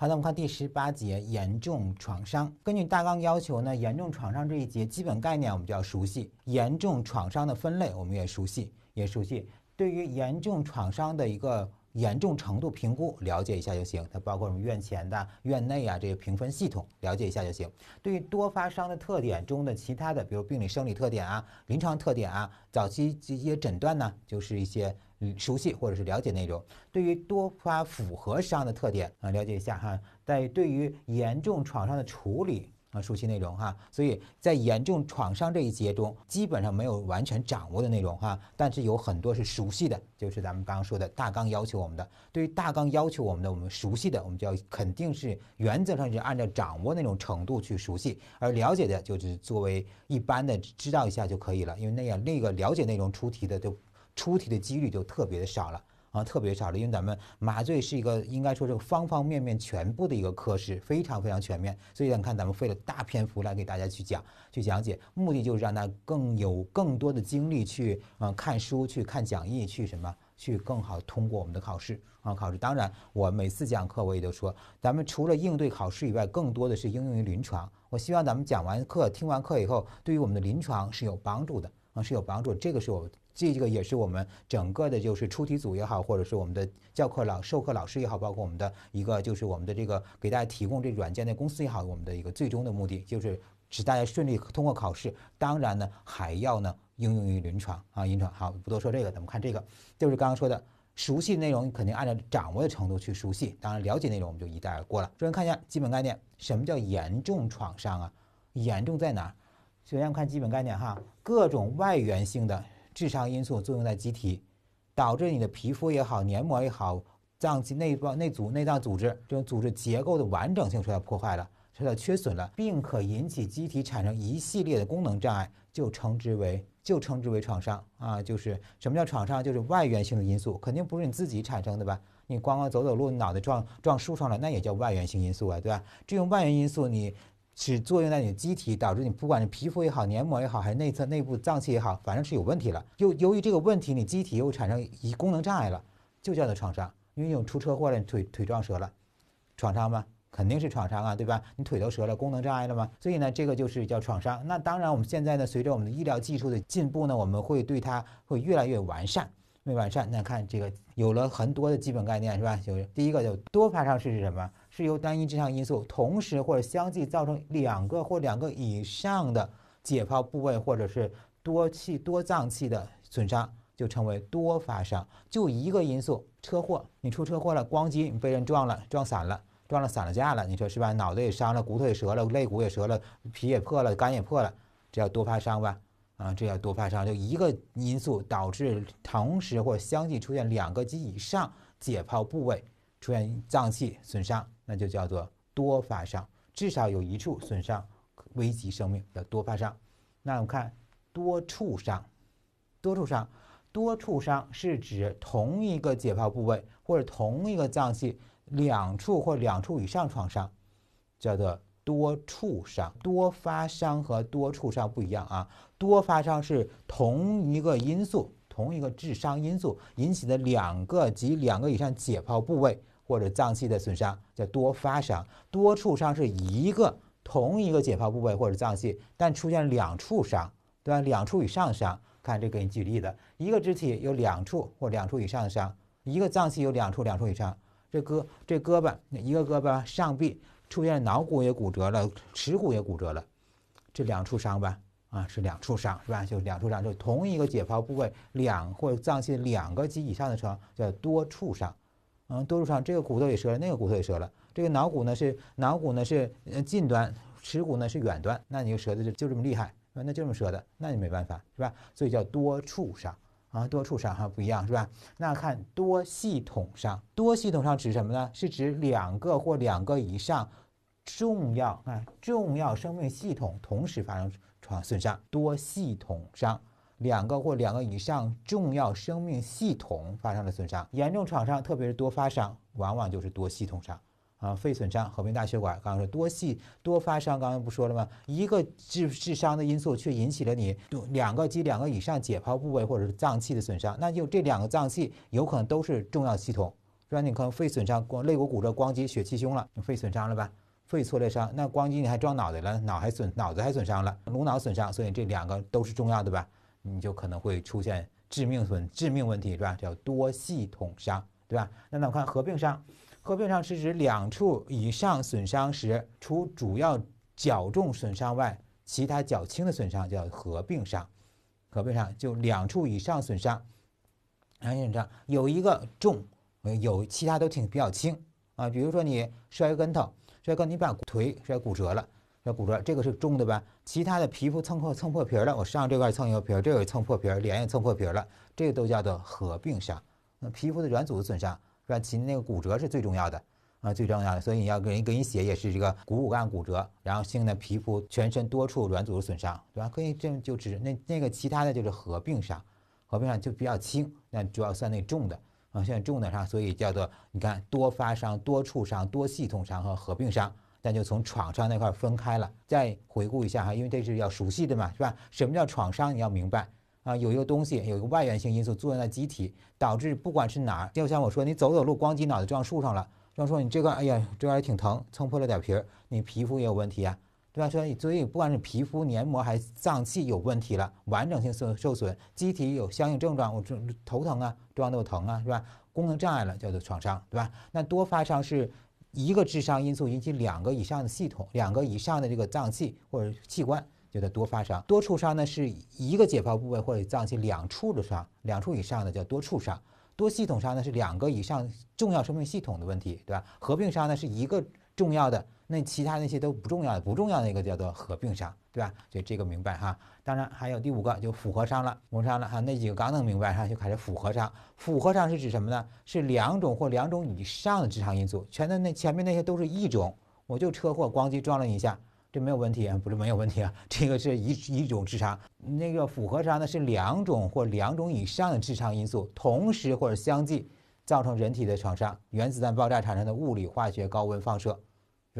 好，那我们看第十八节严重创伤。根据大纲要求呢，严重创伤这一节基本概念我们就要熟悉，严重创伤的分类我们也熟悉，也熟悉。对于严重创伤的一个严重程度评估，了解一下就行。它包括我们院前的、院内啊这些评分系统，了解一下就行。对于多发伤的特点中的其他的，比如病理生理特点啊、临床特点啊、早期一些诊断呢，就是一些。嗯，熟悉或者是了解内容，对于多发复合伤的特点啊，了解一下哈。在对于严重创伤的处理啊，熟悉内容哈。所以在严重创伤这一节中，基本上没有完全掌握的内容哈，但是有很多是熟悉的，就是咱们刚刚说的大纲要求我们的。对于大纲要求我们的，我们熟悉的，我们就要肯定是原则上是按照掌握那种程度去熟悉，而了解的，就是作为一般的知道一下就可以了。因为那样那个了解内容出题的就。出题的几率就特别的少了啊，特别少了，因为咱们麻醉是一个应该说这个方方面面全部的一个科室，非常非常全面。所以你看，咱们费了大篇幅来给大家去讲、去讲解，目的就是让他更有更多的精力去啊看书、去看讲义、去什么、去更好通过我们的考试啊考试。当然，我每次讲课我也都说，咱们除了应对考试以外，更多的是应用于临床。我希望咱们讲完课、听完课以后，对于我们的临床是有帮助的啊，是有帮助。这个是我这个也是我们整个的，就是出题组也好，或者是我们的教课老授课老师也好，包括我们的一个，就是我们的这个给大家提供这软件的公司也好，我们的一个最终的目的就是使大家顺利通过考试。当然呢，还要呢应用于临床啊，临床好不多说这个，咱们看这个就是刚刚说的熟悉内容，肯定按照掌握的程度去熟悉。当然了解内容我们就一带而过了。首先看一下基本概念，什么叫严重创伤啊？严重在哪儿？首先看基本概念哈，各种外源性的。致伤因素作用在机体，导致你的皮肤也好、黏膜也好、脏器内部、内组、内脏组织这种组织结构的完整性受到破坏了，受到缺损了，并可引起机体产生一系列的功能障碍，就称之为就称之为创伤啊。就是什么叫创伤？就是外源性的因素，肯定不是你自己产生的吧？你光光走走路，脑袋撞撞树上了，那也叫外源性因素啊，对吧？这种外源因素你。是作用在你的机体，导致你不管你皮肤也好、黏膜也好，还是内侧内部脏器也好，反正是有问题了。又由于这个问题，你机体又产生一功能障碍了，就叫做创伤。因为你出车祸了，你腿腿撞折了，创伤吗？肯定是创伤啊，对吧？你腿都折了，功能障碍了吗？所以呢，这个就是叫创伤。那当然，我们现在呢，随着我们的医疗技术的进步呢，我们会对它会越来越完善。越完善，那看这个有了很多的基本概念是吧？有第一个就多发伤是什么？是由单一致伤因素同时或者相继造成两个或两个以上的解剖部位或者是多器多脏器的损伤，就称为多发伤。就一个因素，车祸，你出车祸了，咣叽，你被人撞了，撞散了，撞了散了架了，你说是吧？脑袋也伤了，骨头也折了，肋骨也折了，皮也破了，肝也破了，这叫多发伤吧？啊，这叫多发伤，就一个因素导致同时或相继出现两个及以上解剖部位出现脏器损伤。那就叫做多发伤，至少有一处损伤危及生命的多发伤。那我们看多处伤，多处伤，多处伤是指同一个解剖部位或者同一个脏器两处或两处以上创伤，叫做多处伤。多发伤和多处伤不一样啊，多发伤是同一个因素、同一个致伤因素引起的两个及两个以上解剖部位。或者脏器的损伤叫多发伤，多处伤是一个同一个解剖部位或者脏器，但出现两处伤，对吧？两处以上伤，看这给你举例子，一个肢体有两处或两处以上的伤，一个脏器有两处两处以上，这胳这胳膊，一个胳膊上臂出现脑骨也骨折了，耻骨也骨折了，这两处伤吧，啊，是两处伤是吧？就两处伤，就同一个解剖部位两或脏器两个及以上的伤叫多处伤。嗯，多处伤，这个骨头也折了，那个骨头也折了。这个脑骨呢是脑骨呢是呃近端，耻骨呢是远端，那你就折的就就这么厉害，那就这么折的，那你没办法，是吧？所以叫多处伤啊，多处伤还不一样，是吧？那看多系统伤，多系统伤指什么呢？是指两个或两个以上重要啊重要生命系统同时发生创损伤，多系统伤。两个或两个以上重要生命系统发生了损伤，严重创伤，特别是多发伤，往往就是多系统伤啊，肺损伤合并大血管。刚刚说多系多发伤，刚刚不说了吗？一个致致伤的因素却引起了你两个及两个以上解剖部位或者是脏器的损伤，那就这两个脏器有可能都是重要系统。说你可能肺损伤光肋骨骨折光肌血气胸了，你肺损伤了吧？肺挫裂伤，那光肌你还撞脑袋了，脑还损，脑子还损伤了，颅脑损伤，所以这两个都是重要的吧？你就可能会出现致命损、致命问题，是吧？叫多系统伤，对吧？那我们看合并伤，合并伤是指两处以上损伤时，除主要较重损伤外，其他较轻的损伤叫合并伤。合并伤就两处以上损伤，两处你知有一个重，有其他都挺比较轻啊。比如说你摔个跟头，摔跟头你把腿摔骨折了。要骨折，这个是重的吧？其他的皮肤蹭破蹭破皮儿了，我上这块蹭一个皮儿，这也蹭破皮儿，脸也蹭破皮儿了，这个都叫做合并伤。那皮肤的软组织损伤是吧？其那个骨折是最重要的啊，最重要的。所以你要给给你写也是这个股骨干骨折，然后性的皮肤全身多处软组织损伤，对吧？可以这么就治。那那个其他的就是合并伤，合并伤就比较轻，那主要算那重的啊，像重的伤，所以叫做你看多发伤、多处伤、多系统伤和合并伤。但就从创伤那块分开了，再回顾一下哈，因为这是要熟悉的嘛，是吧？什么叫创伤？你要明白啊，有一个东西，有一个外源性因素作用在机体，导致不管是哪儿，就像我说，你走走路光脊脑袋撞树上了，撞树你这块，哎呀，这块也挺疼，蹭破了点皮儿，你皮肤也有问题啊，对吧？所以，所以不管是皮肤、黏膜还是脏器有问题了，完整性受受损，机体有相应症状，我这头疼啊，撞到疼啊，是吧？功能障碍了叫做创伤，对吧？那多发伤是。一个致伤因素引起两个以上的系统、两个以上的这个脏器或者器官，叫做多发伤。多处伤呢，是一个解剖部位或者脏器两处的伤，两处以上的叫多处伤。多系统伤呢，是两个以上重要生命系统的问题，对吧？合并伤呢，是一个重要的。那其他那些都不重要的，不重要的一个叫做合并伤，对吧？所以这个明白哈。当然还有第五个就复合伤了，合伤了哈。那几个刚弄明白哈，就开始复合伤。复合伤是指什么呢？是两种或两种以上的致伤因素，全的那前面那些都是一种，我就车祸咣叽撞了一下，这没有问题啊，不是没有问题啊，这个是一一种致伤。那个复合伤呢是两种或两种以上的致伤因素同时或者相继造成人体的创伤。原子弹爆炸产生的物理化学高温放射。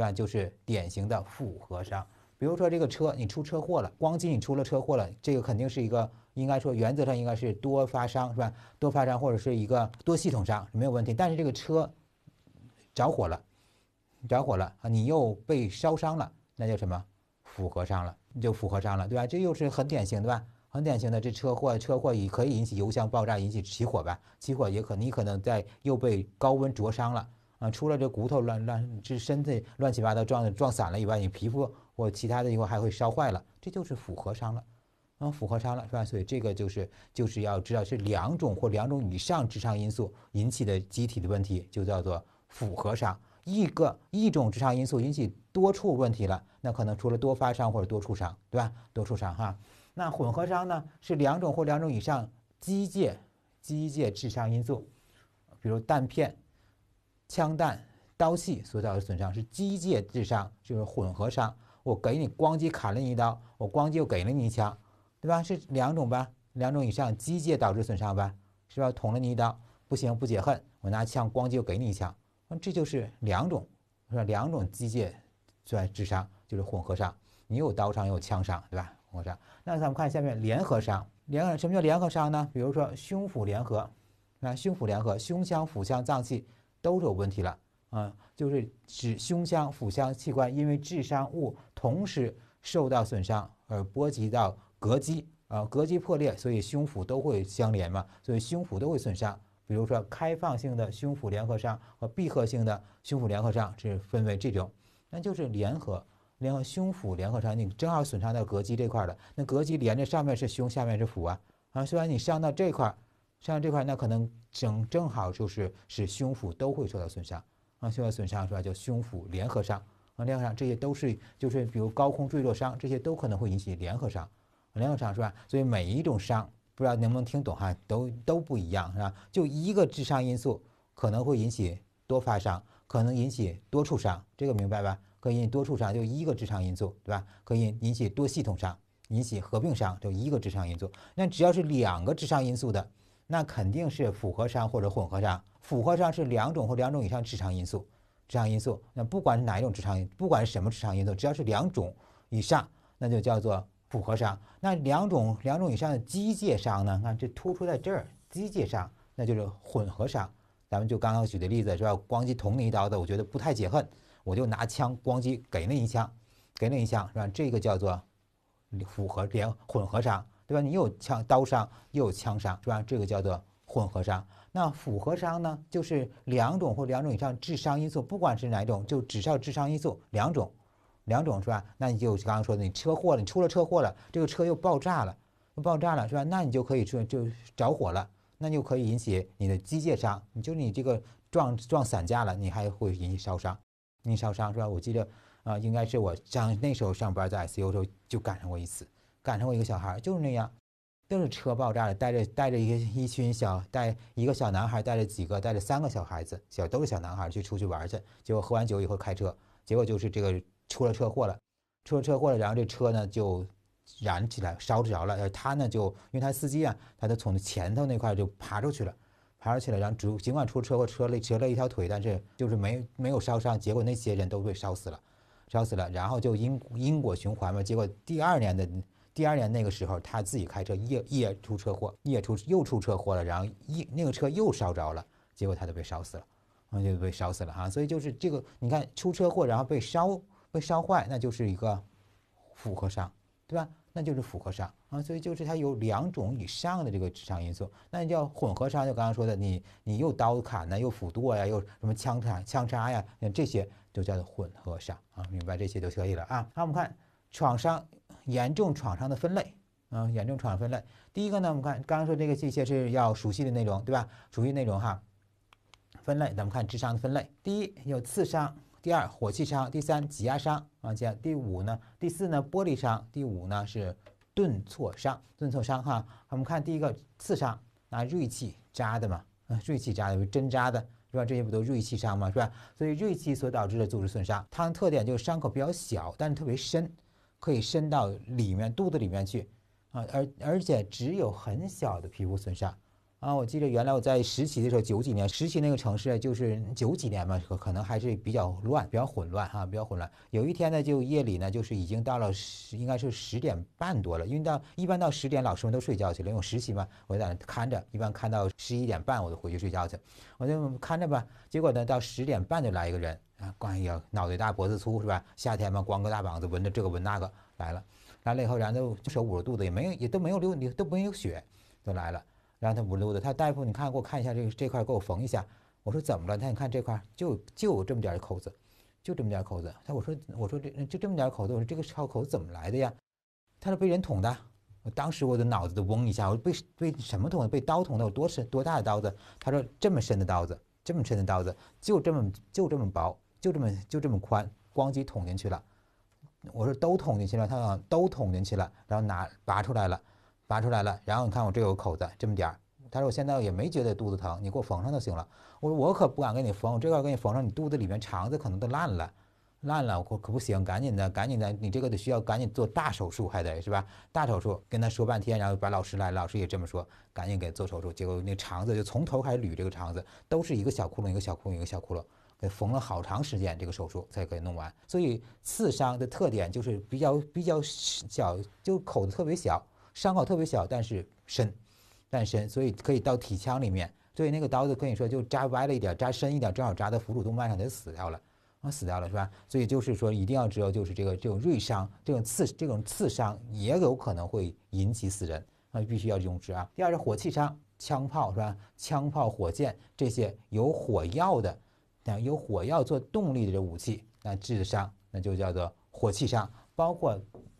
对吧？就是典型的复合伤，比如说这个车你出车祸了，光机你出了车祸了，这个肯定是一个，应该说原则上应该是多发伤，是吧？多发伤或者是一个多系统伤没有问题。但是这个车着火了，着火了啊，你又被烧伤了，那叫什么？复合伤了，你就复合伤了，对吧？这又是很典型的吧？很典型的，这车祸车祸也可以引起油箱爆炸，引起起火吧？起火也可，你可能在又被高温灼伤了。啊，除了这骨头乱乱，这身子乱七八糟撞撞散了以外，你皮肤或其他的以后还会烧坏了，这就是复合伤了，啊，复合伤了是吧？所以这个就是就是要知道是两种或两种以上致伤因素引起的机体的问题，就叫做复合伤。一个一种致伤因素引起多处问题了，那可能除了多发伤或者多处伤，对吧？多处伤哈。那混合伤呢，是两种或两种以上机械机械致伤因素，比如弹片。枪弹、刀器所造成的损伤是机械致伤，就是混合伤。我给你咣叽砍了你一刀，我咣叽又给了你一枪，对吧？是两种吧？两种以上机械导致损伤吧？是吧？捅了你一刀，不行不解恨，我拿枪咣叽又给你一枪？那这就是两种，是吧？两种机械算致伤就是混合伤，你有刀伤有枪伤，对吧？混合伤。那咱们看下面联合伤，联合什么叫联合伤呢？比如说胸腹联合，啊，胸腹联合，胸腔、腹腔脏器。都是有问题了啊！就是使胸腔、腹腔器官因为致伤物同时受到损伤而波及到膈肌啊，膈肌破裂，所以胸腹都会相连嘛，所以胸腹都会损伤。比如说开放性的胸腹联合伤和闭合性的胸腹联合伤是分为这种，那就是联合联合胸腹联合伤，你正好损伤到膈肌这块儿那膈肌连着上面是胸，下面是腹啊啊，虽然你伤到这块儿。像这块儿，那可能正正好就是使胸腹都会受到损伤啊，胸腹损伤是吧？就胸腹联合伤啊，联合伤这些都是就是比如高空坠落伤，这些都可能会引起联合伤，联合伤是吧？所以每一种伤，不知道能不能听懂哈，都都不一样是吧？就一个致伤因素可能会引起多发伤，可能引起多处伤，这个明白吧？可以引起多处伤，就一个致伤因素对吧？可以引起多系统伤，引起合并伤，就一个致伤因素。那只要是两个致伤因素的。那肯定是复合伤或者混合伤。复合伤是两种或两种以上致伤因素，致伤因素。那不管是哪一种致伤，不管是什么致伤因素，只要是两种以上，那就叫做复合伤。那两种两种以上的机械伤呢？看这突出在这儿，机械伤那就是混合伤。咱们就刚刚举的例子，是吧？咣叽捅你一刀子，我觉得不太解恨，我就拿枪咣叽给那一枪，给那一枪，是吧？这个叫做复合连混合伤。对吧？你有枪刀伤，又有枪伤，是吧？这个叫做混合伤。那复合伤呢？就是两种或两种以上致伤因素，不管是哪一种，就只要致伤因素两种，两种是吧？那你就刚刚说的，你车祸了，你出了车祸了，这个车又爆炸了，爆炸了是吧？那你就可以出就着火了，那就可以引起你的机械伤。你就你这个撞撞散架了，你还会引起烧伤，引起烧伤是吧？我记得啊，应该是我上那时候上班在 ICU 时候就赶上过一次。赶上过一个小孩儿，就是那样，就是车爆炸了，带着带着一个一群小带一个小男孩儿，带着几个，带着三个小孩子，小都是小男孩儿去出去玩去，结果喝完酒以后开车，结果就是这个出了车祸了，出了车祸了，然后这车呢就燃起来，烧着了，然后他呢就因为他司机啊，他就从前头那块就爬出去了，爬出去了，然后只尽管出车祸，车了折了一条腿，但是就是没没有烧伤，结果那些人都被烧死了，烧死了，然后就因因果循环嘛，结果第二年的。第二年那个时候，他自己开车夜夜出车祸，夜出又出车祸了，然后一那个车又烧着了，结果他就被烧死了，嗯，就被烧死了啊！所以就是这个，你看出车祸，然后被烧被烧坏，那就是一个复合伤，对吧？那就是复合伤啊！所以就是它有两种以上的这个致伤因素，那你叫混合伤。就刚刚说的，你你又刀砍呢，又斧剁呀，又什么枪砍枪杀呀，那这些都叫做混合伤啊！明白这些就可以了啊！好，我们看创伤。严重创伤的分类，嗯，严重创伤分类，第一个呢，我们看刚刚说这个器械是要熟悉的内容，对吧？熟悉内容哈。分类，咱们看智商的分类。第一，有刺伤；第二，火气伤；第三，挤压伤啊，这样。第五呢？第四呢？玻璃伤。第五呢是钝挫伤，钝挫伤哈。我们看第一个刺伤，拿锐器扎的嘛，啊、锐器扎的，有针扎的，是吧？这些不都锐器伤嘛，是吧？所以锐器所导致的组织损伤，它的特点就是伤口比较小，但是特别深。可以伸到里面肚子里面去，啊，而而且只有很小的皮肤损伤，啊，我记得原来我在实习的时候，九几年实习那个城市就是九几年嘛，可可能还是比较乱，比较混乱哈，比较混乱。有一天呢，就夜里呢，就是已经到了十，应该是十点半多了，因为到一般到十点老师们都睡觉去了，因为我实习嘛，我就在那看着，一般看到十一点半我就回去睡觉去，我就看着吧。结果呢，到十点半就来一个人。啊，光也脑袋大，脖子粗，是吧？夏天嘛，光个大膀子，纹的这个纹那个来了，来了以后，然后就手捂着肚子，也没有，也都没有流，你都没有血，就来了。然后他捂肚子，他大夫，你看给我看一下这个这块，给我缝一下。我说怎么了？他你看这块，就就这么点口子，就这么点口子。他我说我说这就这么点口子，我说这个伤口怎么来的呀？他说被人捅的。我当时我的脑子都嗡一下，我被被什么捅？的？被刀捅的？有多深？多大的刀子？他说这么深的刀子，这么深的刀子，就这么就这么薄。就这么就这么宽，咣叽捅进去了。我说都捅进去了，他说都捅进去了，然后拿拔出来了，拔出来了。然后你看我这有口子，这么点儿。他说我现在也没觉得肚子疼，你给我缝上就行了。我说我可不敢给你缝，我这要给你缝上，你肚子里面肠子可能都烂了，烂了。我可不行，赶紧的，赶紧的，你这个得需要赶紧做大手术，还得是吧？大手术跟他说半天，然后把老师来，老师也这么说，赶紧给做手术。结果那肠子就从头开始捋这个肠子，都是一个小窟窿，一个小窟窿，一个小窟窿。给缝了好长时间，这个手术才给弄完。所以刺伤的特点就是比较比较小，就口子特别小，伤口特别小，但是深，但深，所以可以到体腔里面。所以那个刀子跟你说就扎歪了一点，扎深一点，正好扎到腹主动脉上，它就死掉了。啊，死掉了是吧？所以就是说，一定要知道，就是这个这种锐伤，这种刺这种刺伤也有可能会引起死人。啊，必须要用治啊。第二是火器伤，枪炮是吧？枪炮、火箭这些有火药的。那有火药做动力的这武器，那致的伤那就叫做火器伤，包括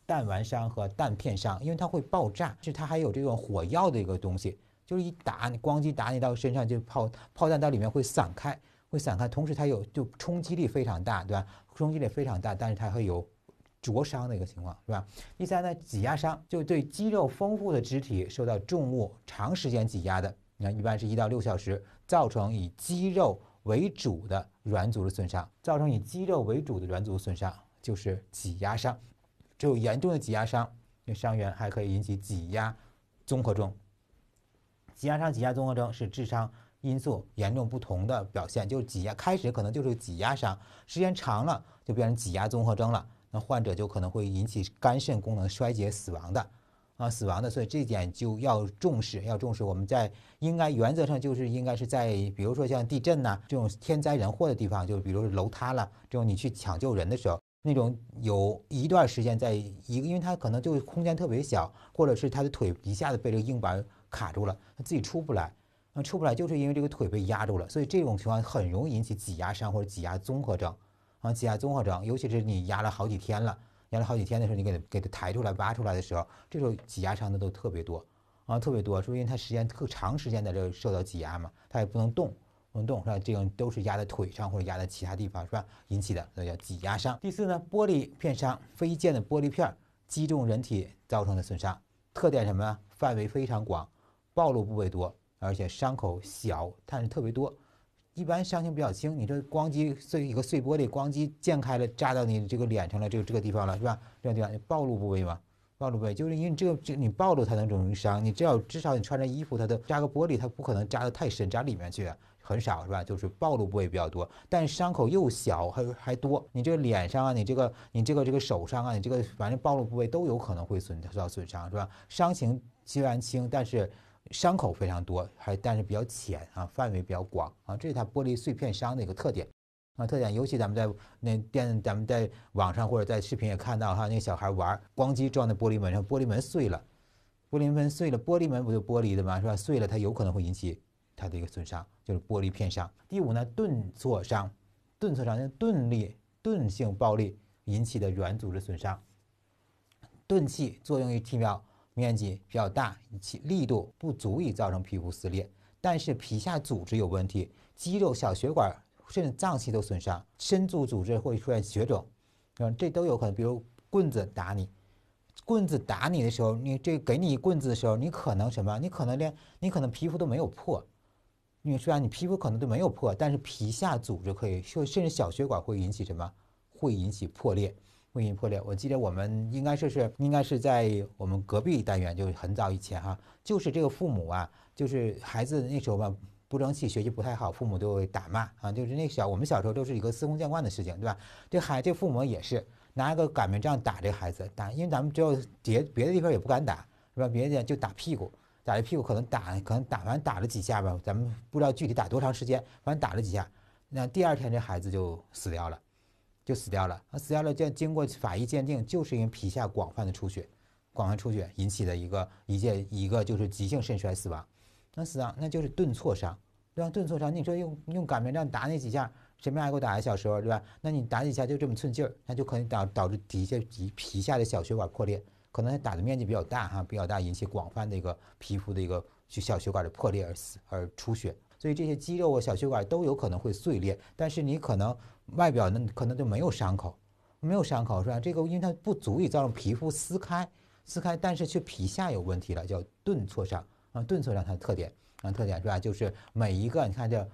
弹丸伤和弹片伤，因为它会爆炸，就是它还有这种火药的一个东西，就是一打你，咣叽打你到身上就炮炮弹到里面会散开，会散开，同时它有就冲击力非常大，对吧？冲击力非常大，但是它会有灼伤的一个情况，是吧？第三呢，挤压伤，就对肌肉丰富的肢体受到重物长时间挤压的，那一般是一到六小时，造成以肌肉。为主的软组织损伤，造成以肌肉为主的软组织损伤就是挤压伤。只有严重的挤压伤，那伤员还可以引起挤压综合征。挤压伤、挤压综合征是致伤因素严重不同的表现，就挤压开始可能就是挤压伤，时间长了就变成挤压综合征了。那患者就可能会引起肝肾功能衰竭、死亡的。啊，死亡的，所以这点就要重视，要重视。我们在应该原则上就是应该是在，比如说像地震呐这种天灾人祸的地方，就比如楼塌了这种，你去抢救人的时候，那种有一段时间在一个，因为他可能就空间特别小，或者是他的腿一下子被这个硬板卡住了，他自己出不来。那出不来就是因为这个腿被压住了，所以这种情况很容易引起挤压伤或者挤压综合症，啊，挤压综合症，尤其是你压了好几天了。压了好几天的时候，你给它给它抬出来、挖出来的时候，这时候挤压伤的都特别多，啊，特别多，说因为它时间特长时间在这受到挤压嘛，它也不能动，不能动，是吧？这种都是压在腿上或者压在其他地方，是吧？引起的，所以叫挤压伤。第四呢，玻璃片伤，飞溅的玻璃片击中人体造成的损伤，特点什么呀？范围非常广，暴露部位多，而且伤口小，但是特别多。一般伤情比较轻，你这光叽碎一个碎玻璃，光叽溅开了，扎到你这个脸上了，这个这个地方了，是吧？这个地方暴露部位嘛，暴露部位就是因为你这个，你暴露才能容易伤。你只要至少你穿着衣服，它的扎个玻璃，它不可能扎的太深，扎里面去很少，是吧？就是暴露部位比较多，但伤口又小还还多。你这个脸上啊，你这个你这个这个手上啊，你这个反正暴露部位都有可能会损受到损伤，是吧？伤情虽然轻，但是。伤口非常多，还但是比较浅啊，范围比较广啊，这是它玻璃碎片伤的一个特点啊。特点，尤其咱们在那电，咱们在网上或者在视频也看到哈，那个小孩玩儿，咣叽撞在玻璃门上，玻璃门碎了，玻璃门碎了，玻璃门不就玻璃的吗？是吧？碎了，它有可能会引起它的一个损伤，就是玻璃片伤。第五呢，钝挫伤，钝挫伤是钝力、钝性暴力引起的软组织损伤，钝器作用于体表。面积比较大，其力度不足以造成皮肤撕裂，但是皮下组织有问题，肌肉、小血管甚至脏器都损伤，深组组织会出现血肿，嗯，这都有可能。比如棍子打你，棍子打你的时候，你这给你一棍子的时候，你可能什么？你可能连你可能皮肤都没有破，你说啊，你皮肤可能都没有破，但是皮下组织可以，甚至小血管会引起什么？会引起破裂。婚姻破裂，我记得我们应该说是应该是在我们隔壁单元，就是很早以前哈，就是这个父母啊，就是孩子那时候吧不争气，学习不太好，父母都打骂啊，就是那小我们小时候都是一个司空见惯的事情，对吧？这孩这父母也是拿一个擀面杖打这孩子，打，因为咱们只有别别的地方也不敢打，是吧？别的地方就打屁股，打这屁股可能打可能打完打了几下吧，咱们不知道具体打多长时间，反正打了几下，那第二天这孩子就死掉了。就死掉了，那死掉了，就经过法医鉴定，就是因为皮下广泛的出血，广泛出血引起的一个一件一个就是急性肾衰死亡。那死啊，那就是钝挫伤，对吧？钝挫伤，你说用用擀面杖打那几下，谁没挨过打啊？小时候，对吧？那你打几下就这么寸劲儿，那就可能导导致底下皮皮下的小血管破裂，可能打的面积比较大哈，比较大，引起广泛的一个皮肤的一个就小血管的破裂而死而出血。所以这些肌肉啊、小血管都有可能会碎裂，但是你可能。外表呢，可能就没有伤口，没有伤口是吧？这个因为它不足以造成皮肤撕开，撕开，但是却皮下有问题了，叫钝挫伤啊。钝挫伤它的特点啊，特点是吧？就是每一个你看这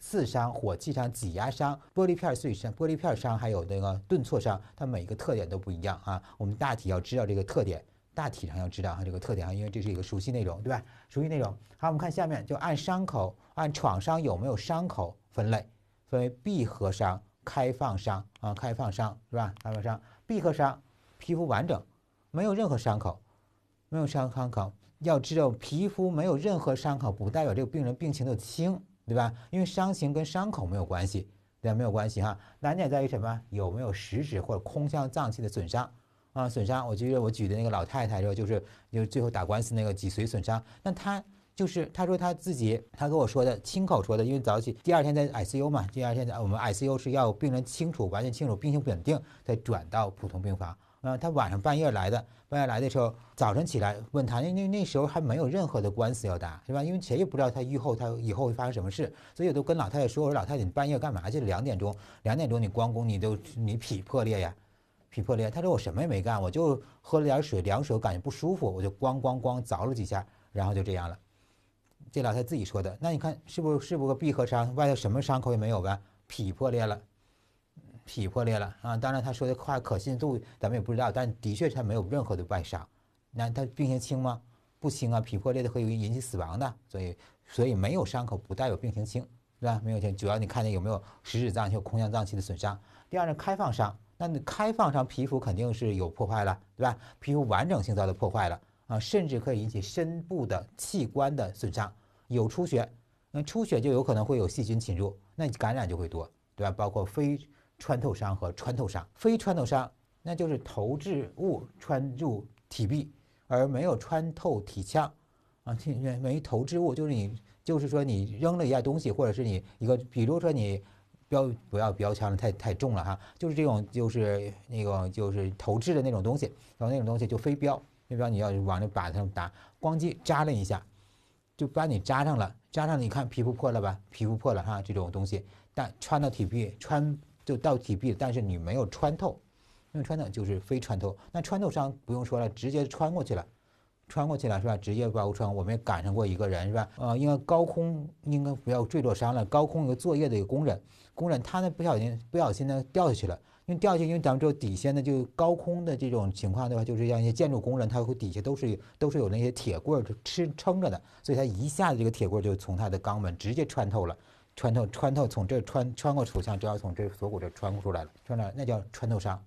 刺伤、火气伤、挤压伤、玻璃片碎伤、玻璃片伤，还有那个钝挫伤，它每一个特点都不一样啊。我们大体要知道这个特点，大体上要知道它这个特点啊，因为这是一个熟悉内容，对吧？熟悉内容。好，我们看下面就按伤口、按创伤有没有伤口分类，分为闭合伤。开放伤啊，开放伤是吧？开放伤、闭合伤，皮肤完整，没有任何伤口，没有伤创口。要知道，皮肤没有任何伤口，不代表这个病人病情就轻，对吧？因为伤情跟伤口没有关系，对，没有关系哈。难点在于什么？有没有实质或者空腔脏器的损伤啊？损伤，我举我举的那个老太太，说就是就是最后打官司那个脊髓损伤，那她。就是他说他自己，他跟我说的，亲口说的，因为早起第二天在 ICU 嘛，第二天在我们 ICU 是要病人清楚，完全清楚，病情稳定，再转到普通病房。嗯，他晚上半夜来的，半夜来的时候，早晨起来问他，那那那时候还没有任何的官司要打，是吧？因为谁也不知道他愈后他以后会发生什么事，所以我都跟老太太说，我说老太太，你半夜干嘛去？两点钟，两点钟你关公你都你脾破裂呀，脾破裂。他说我什么也没干，我就喝了点水，凉水，感觉不舒服，我就咣咣咣凿了几下，然后就这样了。这老太自己说的，那你看是不是不是闭合伤，外头什么伤口也没有呗？脾破裂了，脾破裂了啊！当然，他说的话可信度咱们也不知道，但的确他没有任何的外伤，那他病情轻吗？不轻啊！脾破裂的可以引起死亡的，所以所以没有伤口不带有病情轻，对吧？没有轻，主要你看见有没有食指脏器、空腔脏器的损伤？第二呢，开放伤，那开放伤皮肤肯定是有破坏了，对吧？皮肤完整性遭到破坏了啊，甚至可以引起深部的器官的损伤。有出血，那出血就有可能会有细菌侵入，那你感染就会多，对吧？包括非穿透伤和穿透伤。非穿透伤，那就是投掷物穿入体壁而没有穿透体腔，啊，没投掷物就是你，就是说你扔了一样东西，或者是你一个，比如说你标不要标枪了，太太重了哈，就是这种就是那个就是投掷的那种东西，然后那种东西就飞镖，飞镖你要往那靶上打，咣叽扎了一下。就把你扎上了，扎上了，你看皮肤破了吧？皮肤破了哈，这种东西，但穿到体壁，穿就到体壁，但是你没有穿透，没有穿透就是非穿透。那穿透伤不用说了，直接穿过去了，穿过去了是吧？直接包穿。我们也赶上过一个人是吧？呃，应该高空应该不要坠落伤了，高空一个作业的一个工人，工人他呢不小心不小心呢掉下去了。因为掉下去，因为咱们这底下呢，就高空的这种情况的话，就是像一些建筑工人，他会底下都是都是有那些铁棍儿吃撑着的，所以他一下子这个铁棍儿就从他的肛门直接穿透了，穿透穿透从这穿穿过腹腔，直接从这锁骨这穿出来了，穿了那叫穿透伤，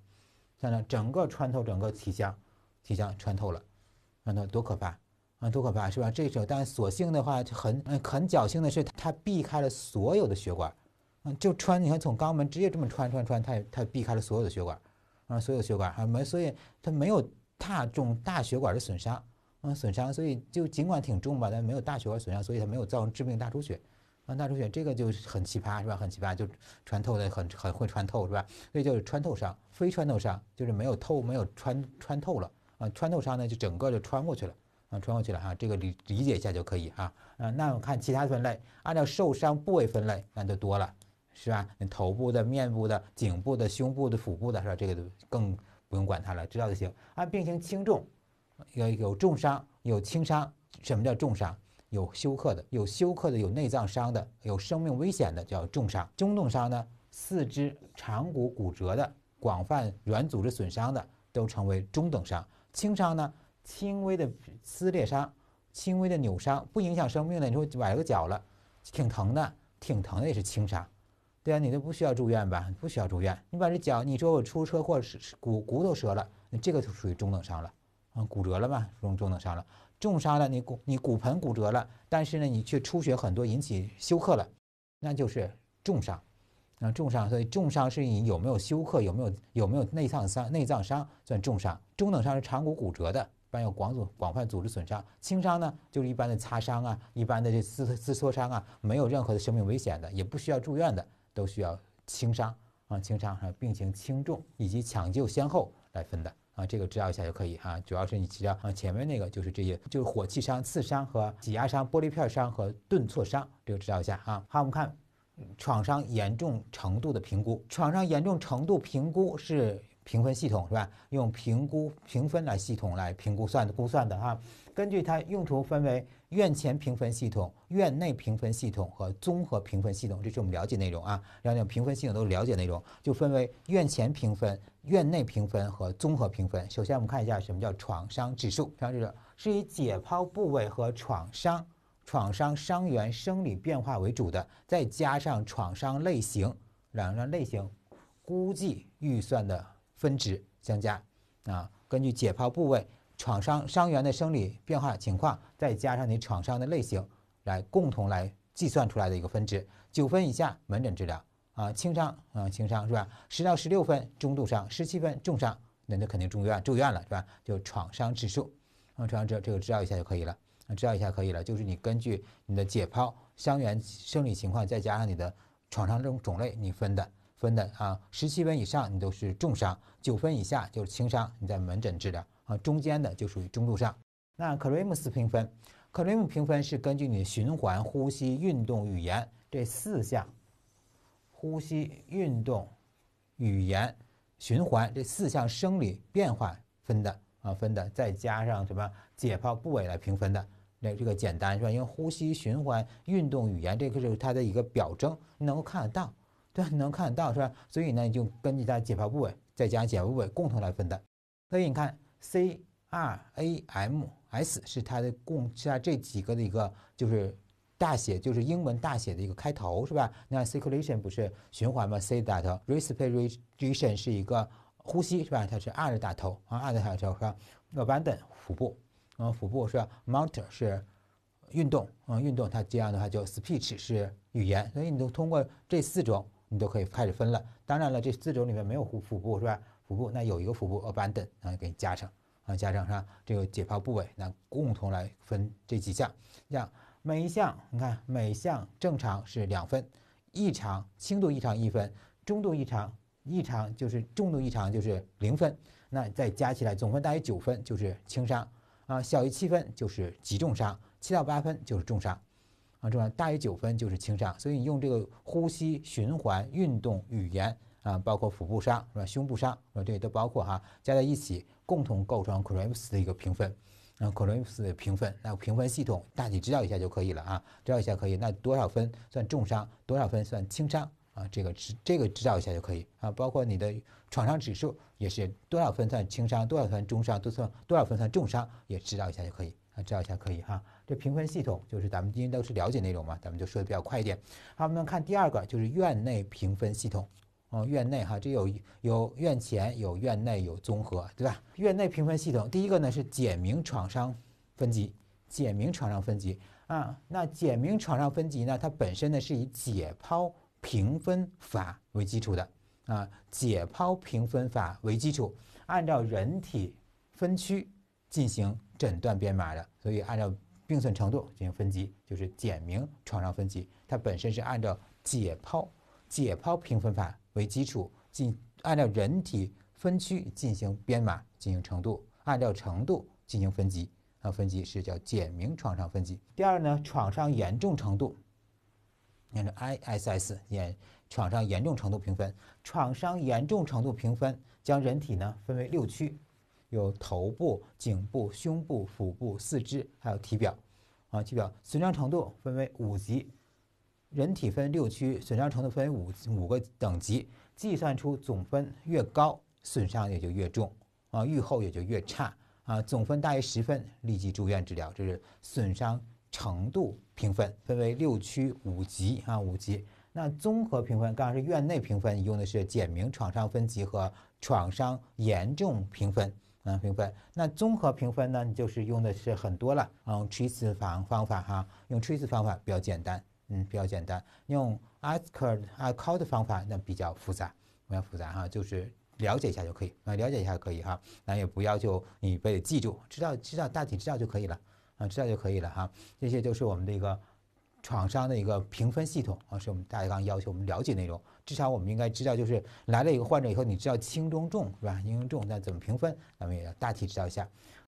穿了整个穿透整个体腔，体腔穿透了，穿透多可怕啊，多可怕是吧？这时候但所幸的话，很很侥幸的是他避开了所有的血管。就穿你看从肛门直接这么穿穿穿，它它避开了所有的血管，啊，所有血管啊没，所以它没有大重大血管的损伤，啊损伤，所以就尽管挺重吧，但没有大血管损伤，所以它没有造成致命大出血，啊大出血这个就很奇葩是吧？很奇葩，就穿透的很很会穿透是吧？所以就是穿透伤，非穿透伤就是没有透没有穿穿透了，啊穿透伤呢就整个就穿过去了，啊穿过去了哈，这个理理解一下就可以哈，啊那我看其他分类，按照受伤部位分类，那就多了。是吧？你头部的、面部的、颈部的、胸部的、腹部的，是吧？这个都更不用管它了，知道就行。按病情轻重，有有重伤、有轻伤。什么叫重伤？有休克的、有休克的、有内脏伤的、有生命危险的叫重伤。中等伤呢？四肢长骨骨折的、广泛软组织损伤的都称为中等伤。轻伤呢？轻微的撕裂伤、轻微的扭伤，不影响生命的，你说崴了个脚了，挺疼的，挺疼的也是轻伤。对啊，你都不需要住院吧？不需要住院。你把这脚，你说我出车祸，骨骨头折了，那这个就属于中等伤了，嗯，骨折了吧？中中等伤了，重伤了。你骨你骨盆骨折了，但是呢，你却出血很多，引起休克了，那就是重伤。啊，重伤所以重伤是你有没有休克，有没有有没有内脏伤？内脏伤算重伤。中等伤是长骨骨折的，伴有广组广泛组织损伤。轻伤呢，就是一般的擦伤啊，一般的这撕撕挫伤啊，没有任何的生命危险的，也不需要住院的。都需要轻伤啊，轻伤，还有病情轻重以及抢救先后来分的啊，这个知道一下就可以啊。主要是你只要啊，前面那个就是这些，就是火气伤、刺伤和挤压伤、玻璃片伤和钝挫伤，这个知道一下啊。好，我们看创伤严重程度的评估，创伤严重程度评估是评分系统是吧？用评估评分来系统来评估算估算的哈。根据它用途分为院前评分系统、院内评分系统和综合评分系统，这是我们了解内容啊。了解评分系统都是了解内容，就分为院前评分、院内评分和综合评分。首先，我们看一下什么叫创伤指数。创伤指数是以解剖部位和创伤、创伤伤员生理变化为主的，再加上创伤类型、创伤类型估计预算的分值相加啊。根据解剖部位。创伤伤员的生理变化情况，再加上你创伤的类型，来共同来计算出来的一个分值。九分以下门诊治疗啊，轻伤啊，轻伤是吧？十到十六分中度伤，十七分重伤，那那肯定住院，住院了是吧？就创伤指数，创伤指这个知道一下就可以了，知道一下可以了。就是你根据你的解剖伤员生理情况，再加上你的创伤这种种类，你分的分的啊，十七分以上你都是重伤，九分以下就是轻伤，你在门诊治疗。啊，中间的就属于中度上。那克瑞姆斯评分，克瑞姆评分是根据你循环、呼吸、运动、语言这四项，呼吸、运动、语言、循环这四项生理变化分的啊，分的再加上什么解剖部位来评分的。那这个简单是吧？因为呼吸、循环、运动、语言这个是它的一个表征，能够看得到，对，能看得到是吧？所以呢，你就根据它解剖部位，再加解剖部位共同来分的。所以你看。C R A M S 是它的共下这几个的一个就是大写，就是英文大写的一个开头是吧？那 circulation 不是循环吗？C 打头，respiration 是一个呼吸是吧？它是 R 打头啊，R 打头是吧？a b a n d o n 腹部，嗯，腹部是吧？motor 是运动，嗯，运动它这样的话就 speech 是语言，所以你都通过这四种你都可以开始分了。当然了，这四种里面没有腹腹部是吧？腹部那有一个腹部，a b a n d o n 然后给你加上啊，加上是吧？这个解剖部位，那共同来分这几项。这样每一项，你看每项正常是两分，异常轻度异常一分，中度异常异常就是重度异常就是零分。那再加起来，总分大于九分就是轻伤啊，小于七分就是极重伤，七到八分就是重伤啊，重伤大于九分就是轻伤。所以你用这个呼吸、循环、运动、语言。啊，包括腹部伤是吧？胸部伤，啊，这些都包括哈，加在一起共同构成 c r i m s 的一个评分。那 r i m s 的评分，那评分系统大体知道一下就可以了啊，知道一下可以。那多少分算重伤？多少分算轻伤？啊，这个知这个知道一下就可以啊。包括你的创伤指数也是多少分算轻伤？多少分中伤？多少多少分算重伤？也知道一下就可以啊，知道一下可以哈。这评分系统就是咱们今天都是了解内容嘛，咱们就说的比较快一点。好，我们看第二个，就是院内评分系统。哦，院内哈，这有有院前，有院内，有综合，对吧？院内评分系统，第一个呢是简明创伤分级，简明创伤分级啊。那简明创伤分级呢，它本身呢是以解剖评分法为基础的啊，解剖评分法为基础，按照人体分区进行诊断编码的，所以按照病损程度进行分级，就是简明创伤分级。它本身是按照解剖解剖评分法。为基础，进按照人体分区进行编码，进行程度，按照程度进行分级。啊，分级是叫简明创伤分级。第二呢，创伤严重程度，按照 ISS 严创伤严重程度评分，创伤严重程度评分将人体呢分为六区，有头部、颈部、胸部、腹部、四肢，还有体表。啊，体表损伤程度分为五级。人体分六区，损伤程度分为五五个等级，计算出总分越高，损伤也就越重啊，愈后也就越差啊。总分大于十分，立即住院治疗。这是损伤程度评分，分为六区五级啊，五级。那综合评分刚刚是院内评分，用的是简明创伤分级和创伤严重评分啊，评分。那综合评分呢，就是用的是很多了啊，趋势法方法哈，用趋势方法比较简单。嗯，比较简单，用 asker 啊 call 的方法，那比较复杂，比较复杂哈，就是了解一下就可以，啊了解一下可以哈，那也不要求你非得记住，知道知道大体知道就可以了，啊知道就可以了哈，这些就是我们的一个创伤的一个评分系统，啊是我们大纲要求我们了解内容，至少我们应该知道就是来了一个患者以后，你知道轻中重是吧？轻中重那怎么评分，咱们也大体知道一下。